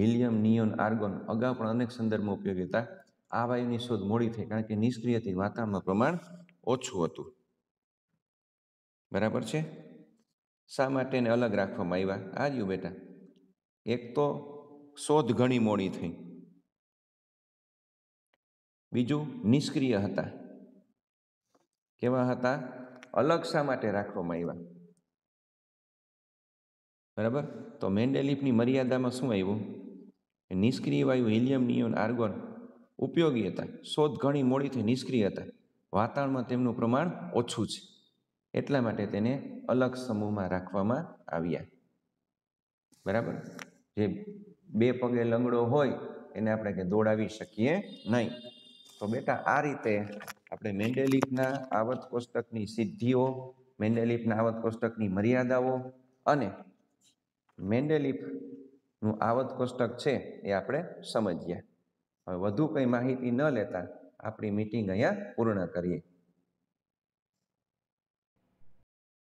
હિલિયમ નિયોન આર્ગોન અગાઉ પણ અનેક સંદર્ભમાં ઉપયોગી હતા આ વાયુની શોધ મોડી થઈ કારણ કે નિષ્ક્રિયથી વાતાવરણમાં પ્રમાણ ઓછું હતું બરાબર છે શા માટે એને અલગ રાખવામાં આવ્યા આ રહ્યું બેટા એક તો શોધ ઘણી મોડી થઈ બીજું નિષ્ક્રિય હતા કેવા હતા અલગ શા માટે રાખવામાં આવ્યા બરાબર તો મેન્ડેલિપની મર્યાદામાં શું આવ્યું નિષ્ક્રિય વાયુ હિલિયમ નિયોન આર્ગોન ઉપયોગી હતા શોધ ઘણી મોડી થઈ નિષ્ક્રિય હતા વાતાવરણમાં તેમનું પ્રમાણ ઓછું છે એટલા માટે તેને અલગ સમૂહમાં રાખવામાં આવ્યા બરાબર જે બે પગે લંગડો હોય એને આપણે કે દોડાવી શકીએ નહીં તો બેટા આ રીતે આપણે મેન્ડેલિફના આવત કોષ્ટકની સિદ્ધિઓ મેન્ડેલિફના આવત કોષ્ટકની મર્યાદાઓ અને મેન્ડેલિફનું આવત કોષ્ટક છે એ આપણે સમજીએ હવે વધુ કંઈ માહિતી ન લેતા આપણી મિટિંગ અહીંયા પૂર્ણ કરીએ